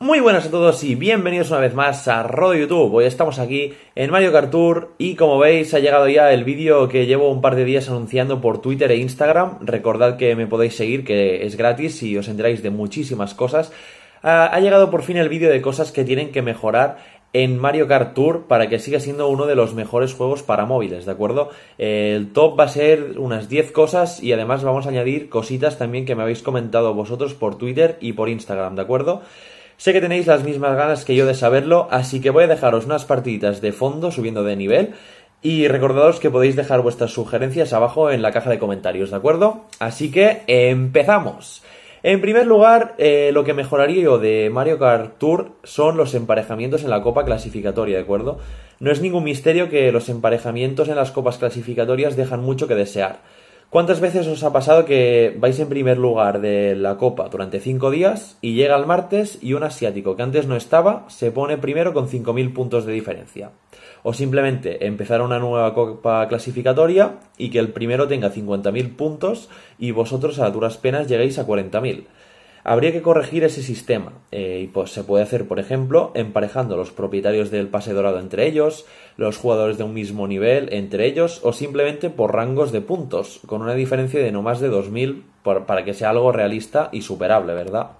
Muy buenas a todos y bienvenidos una vez más a Rodo YouTube. Hoy estamos aquí en Mario Kart Tour y como veis ha llegado ya el vídeo que llevo un par de días anunciando por Twitter e Instagram. Recordad que me podéis seguir, que es gratis y os enteráis de muchísimas cosas. Ah, ha llegado por fin el vídeo de cosas que tienen que mejorar en Mario Kart Tour para que siga siendo uno de los mejores juegos para móviles, ¿de acuerdo? El top va a ser unas 10 cosas y además vamos a añadir cositas también que me habéis comentado vosotros por Twitter y por Instagram, ¿de acuerdo? Sé que tenéis las mismas ganas que yo de saberlo, así que voy a dejaros unas partiditas de fondo subiendo de nivel y recordados que podéis dejar vuestras sugerencias abajo en la caja de comentarios, ¿de acuerdo? Así que empezamos. En primer lugar, eh, lo que mejoraría yo de Mario Kart Tour son los emparejamientos en la copa clasificatoria, ¿de acuerdo? No es ningún misterio que los emparejamientos en las copas clasificatorias dejan mucho que desear. ¿Cuántas veces os ha pasado que vais en primer lugar de la copa durante cinco días y llega el martes y un asiático que antes no estaba se pone primero con 5.000 puntos de diferencia? O simplemente empezar una nueva copa clasificatoria y que el primero tenga 50.000 puntos y vosotros a duras penas lleguéis a 40.000. Habría que corregir ese sistema eh, y pues se puede hacer, por ejemplo, emparejando los propietarios del pase dorado entre ellos, los jugadores de un mismo nivel entre ellos o simplemente por rangos de puntos, con una diferencia de no más de 2.000 para que sea algo realista y superable, ¿verdad?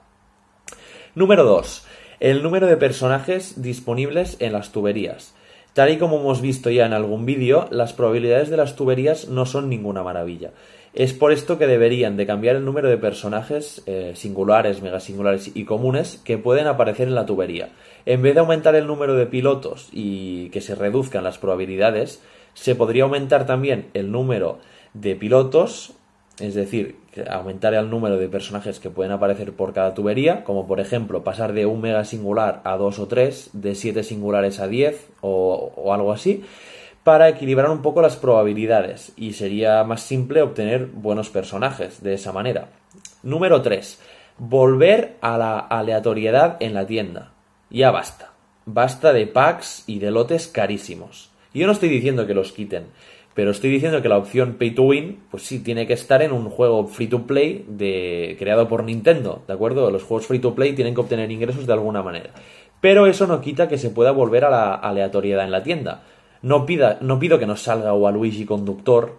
Número 2. El número de personajes disponibles en las tuberías. Tal y como hemos visto ya en algún vídeo, las probabilidades de las tuberías no son ninguna maravilla. Es por esto que deberían de cambiar el número de personajes eh, mega singulares, megasingulares y comunes que pueden aparecer en la tubería. En vez de aumentar el número de pilotos y que se reduzcan las probabilidades, se podría aumentar también el número de pilotos, es decir, aumentar el número de personajes que pueden aparecer por cada tubería, como por ejemplo pasar de un mega singular a dos o tres, de siete singulares a diez o, o algo así, para equilibrar un poco las probabilidades y sería más simple obtener buenos personajes de esa manera. Número 3. Volver a la aleatoriedad en la tienda. Ya basta. Basta de packs y de lotes carísimos. yo no estoy diciendo que los quiten, pero estoy diciendo que la opción pay to win, pues sí, tiene que estar en un juego free to play de, creado por Nintendo, ¿de acuerdo? Los juegos free to play tienen que obtener ingresos de alguna manera. Pero eso no quita que se pueda volver a la aleatoriedad en la tienda. No, pida, no pido que nos salga o a Luigi conductor,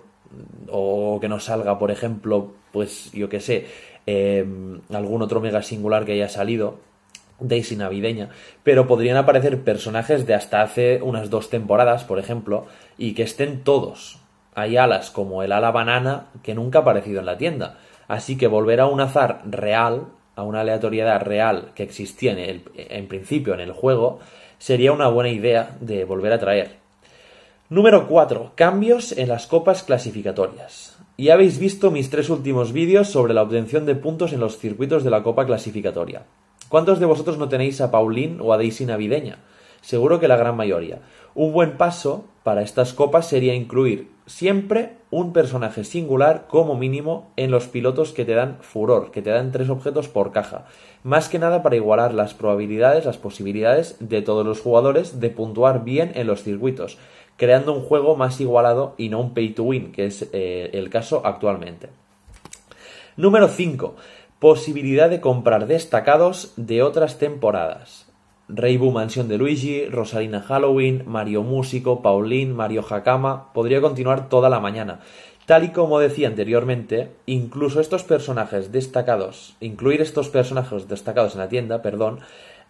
o que nos salga, por ejemplo, pues yo que sé, em, algún otro mega singular que haya salido, Daisy navideña, pero podrían aparecer personajes de hasta hace unas dos temporadas, por ejemplo, y que estén todos. Hay alas como el ala banana que nunca ha aparecido en la tienda. Así que volver a un azar real, a una aleatoriedad real que existía en, en principio en el juego, sería una buena idea de volver a traer. Número 4. Cambios en las copas clasificatorias. Ya habéis visto mis tres últimos vídeos sobre la obtención de puntos en los circuitos de la copa clasificatoria. ¿Cuántos de vosotros no tenéis a Paulín o a Daisy Navideña? Seguro que la gran mayoría. Un buen paso para estas copas sería incluir siempre un personaje singular como mínimo en los pilotos que te dan furor, que te dan tres objetos por caja. Más que nada para igualar las probabilidades, las posibilidades de todos los jugadores de puntuar bien en los circuitos creando un juego más igualado y no un pay to win, que es eh, el caso actualmente. Número 5. Posibilidad de comprar destacados de otras temporadas. Reibu Mansión de Luigi, Rosalina Halloween, Mario Músico, Pauline, Mario Hakama, podría continuar toda la mañana. Tal y como decía anteriormente, incluso estos personajes destacados, incluir estos personajes destacados en la tienda, perdón,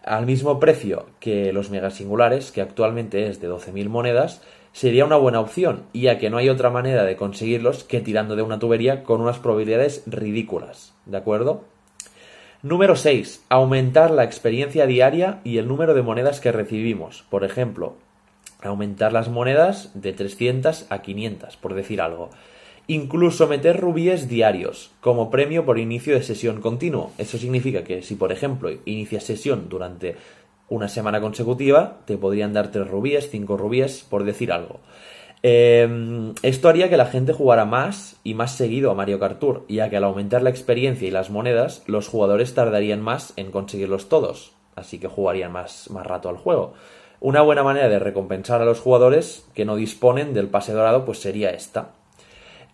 al mismo precio que los mega singulares, que actualmente es de 12.000 monedas, sería una buena opción, ya que no hay otra manera de conseguirlos que tirando de una tubería con unas probabilidades ridículas, ¿de acuerdo? Número 6. Aumentar la experiencia diaria y el número de monedas que recibimos. Por ejemplo, aumentar las monedas de 300 a 500, por decir algo. Incluso meter rubíes diarios como premio por inicio de sesión continuo. Eso significa que si, por ejemplo, inicias sesión durante una semana consecutiva, te podrían dar tres rubíes, cinco rubíes, por decir algo. Em, esto haría que la gente jugara más y más seguido a Mario Kart Tour, ya que al aumentar la experiencia y las monedas, los jugadores tardarían más en conseguirlos todos, así que jugarían más, más rato al juego. Una buena manera de recompensar a los jugadores que no disponen del pase dorado, pues sería esta.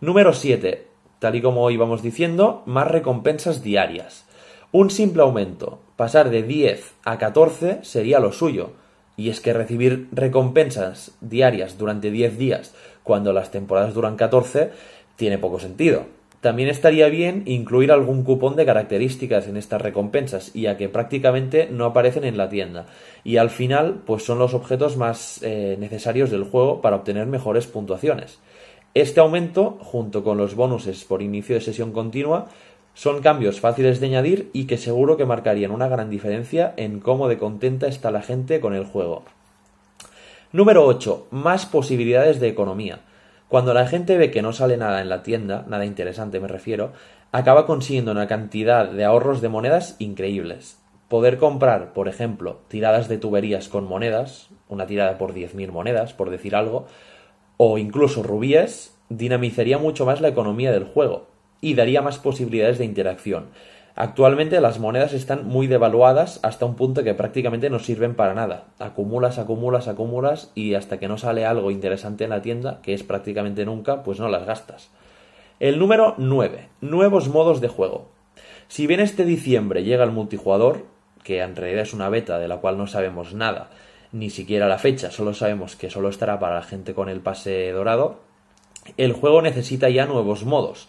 Número 7. Tal y como íbamos diciendo, más recompensas diarias. Un simple aumento, pasar de 10 a 14 sería lo suyo, y es que recibir recompensas diarias durante 10 días cuando las temporadas duran 14 tiene poco sentido. También estaría bien incluir algún cupón de características en estas recompensas, ya que prácticamente no aparecen en la tienda. Y al final, pues son los objetos más eh, necesarios del juego para obtener mejores puntuaciones. Este aumento, junto con los bonuses por inicio de sesión continua, son cambios fáciles de añadir y que seguro que marcarían una gran diferencia en cómo de contenta está la gente con el juego. Número 8. Más posibilidades de economía. Cuando la gente ve que no sale nada en la tienda, nada interesante me refiero, acaba consiguiendo una cantidad de ahorros de monedas increíbles. Poder comprar, por ejemplo, tiradas de tuberías con monedas, una tirada por 10.000 monedas, por decir algo, o incluso rubíes, dinamizaría mucho más la economía del juego y daría más posibilidades de interacción. Actualmente las monedas están muy devaluadas hasta un punto que prácticamente no sirven para nada. Acumulas, acumulas, acumulas y hasta que no sale algo interesante en la tienda, que es prácticamente nunca, pues no las gastas. El número 9. Nuevos modos de juego. Si bien este diciembre llega el multijugador, que en realidad es una beta de la cual no sabemos nada, ni siquiera la fecha, solo sabemos que solo estará para la gente con el pase dorado, el juego necesita ya nuevos modos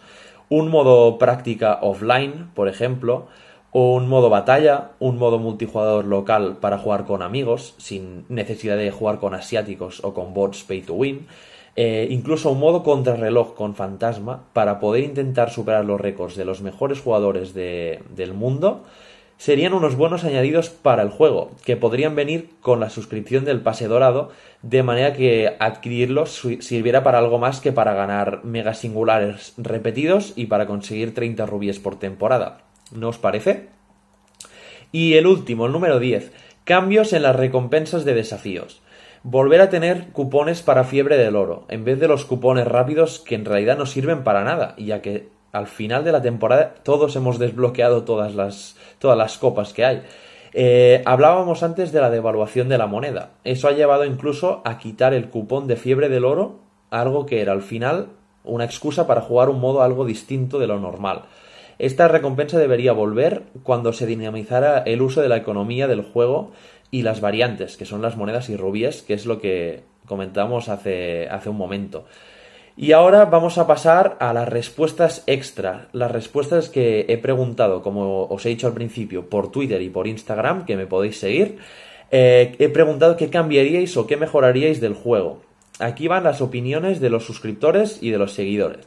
un modo práctica offline, por ejemplo, un modo batalla, un modo multijugador local para jugar con amigos, sin necesidad de jugar con asiáticos o con bots pay to win, eh, incluso un modo contrarreloj con fantasma para poder intentar superar los récords de los mejores jugadores del mundo serían unos buenos añadidos para el juego, que podrían venir con la suscripción del pase dorado, de manera que adquirirlos sirviera para algo más que para ganar mega singulares repetidos y para conseguir 30 rubíes por temporada. ¿No os parece? Y el último, el número 10, cambios en las recompensas de desafíos. Volver a tener cupones para fiebre del oro, en vez de los cupones rápidos que en realidad no sirven para nada, ya que al final de la temporada todos hemos desbloqueado todas las, todas las copas que hay. Eh, hablábamos antes de la devaluación de la moneda. Eso ha llevado incluso a quitar el cupón de fiebre del oro, algo que era al final una excusa para jugar un modo algo distinto de lo normal. Esta recompensa debería volver cuando se dinamizara el uso de la economía del juego y las variantes, que son las monedas y rubíes, que es lo que comentamos hace un momento. Y ahora vamos a pasar a las respuestas extra, las respuestas que he preguntado, como os he dicho al principio, por Twitter y por Instagram, que me podéis seguir. Eh, he preguntado qué cambiaríais o qué mejoraríais del juego. Aquí van las opiniones de los suscriptores y de los seguidores.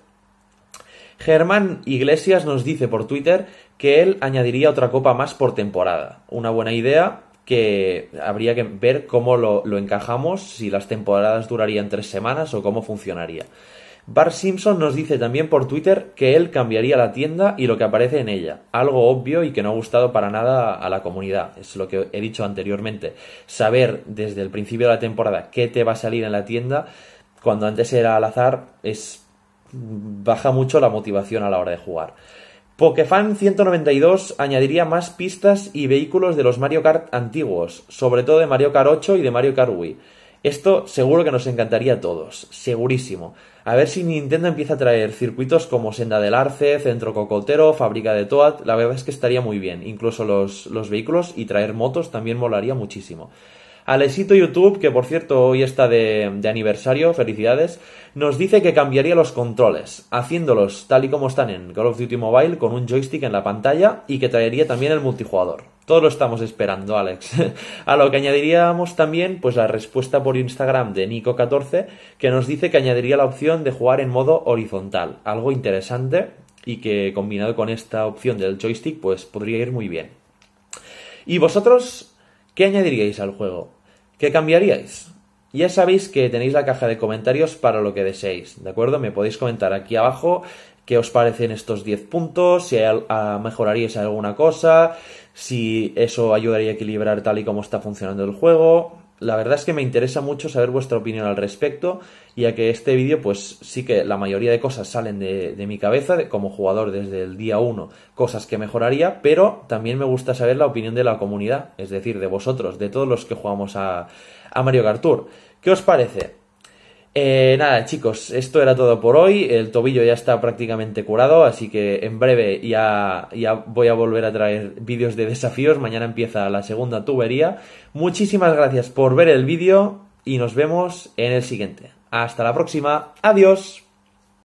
Germán Iglesias nos dice por Twitter que él añadiría otra copa más por temporada. Una buena idea, que habría que ver cómo lo, encajamos, si las temporadas durarían tres semanas o cómo funcionaría. Bart Simpson nos dice también por Twitter que él cambiaría la tienda y lo que aparece en ella, algo obvio y que no ha gustado para nada a la comunidad, es lo que he dicho anteriormente. Saber desde el principio de la temporada qué te va a salir en la tienda, cuando antes era al azar, es baja mucho la motivación a la hora de jugar. Pokefan 192 añadiría más pistas y vehículos de los Mario Kart antiguos, sobre todo de Mario Kart 8 y de Mario Kart Wii. Esto seguro que nos encantaría a todos, segurísimo. A ver si Nintendo empieza a traer circuitos como Senda del Arce, Centro Cocotero, Fábrica de Toad, la verdad es que estaría muy bien, incluso los, los vehículos y traer motos también molaría muchísimo. Alexito YouTube, que por cierto hoy está de, aniversario, felicidades, nos dice que cambiaría los controles, haciéndolos tal y como están en Call of Duty Mobile con un joystick en la pantalla y que traería también el multijugador. Todo lo estamos esperando, Alex. A lo que añadiríamos también, pues la respuesta por Instagram de Nico14, que nos dice que añadiría la opción de jugar en modo horizontal. Algo interesante y que combinado con esta opción del joystick, pues podría ir muy bien. ¿Y vosotros qué añadiríais al juego? ¿Qué cambiaríais? Ya sabéis que tenéis la caja de comentarios para lo que deseéis, ¿de acuerdo? Me podéis comentar aquí abajo qué os parecen estos 10 puntos, si ah, mejoraríais alguna cosa, si eso ayudaría a equilibrar tal y como está funcionando el juego, la verdad es que me interesa mucho saber vuestra opinión al respecto, ya que este vídeo, pues sí que la mayoría de cosas salen de, mi cabeza como jugador desde el día 1, cosas que mejoraría, pero también me gusta saber la opinión de la comunidad, es decir, de vosotros, de todos los que jugamos a, a Mario Kart ¿Qué os parece? Eh, nada, chicos, esto era todo por hoy. El tobillo ya está prácticamente curado, así que en breve ya, ya voy a volver a traer vídeos de desafíos. Mañana empieza la segunda tubería. Muchísimas gracias por ver el vídeo y nos vemos en el siguiente. Hasta la próxima. Adiós.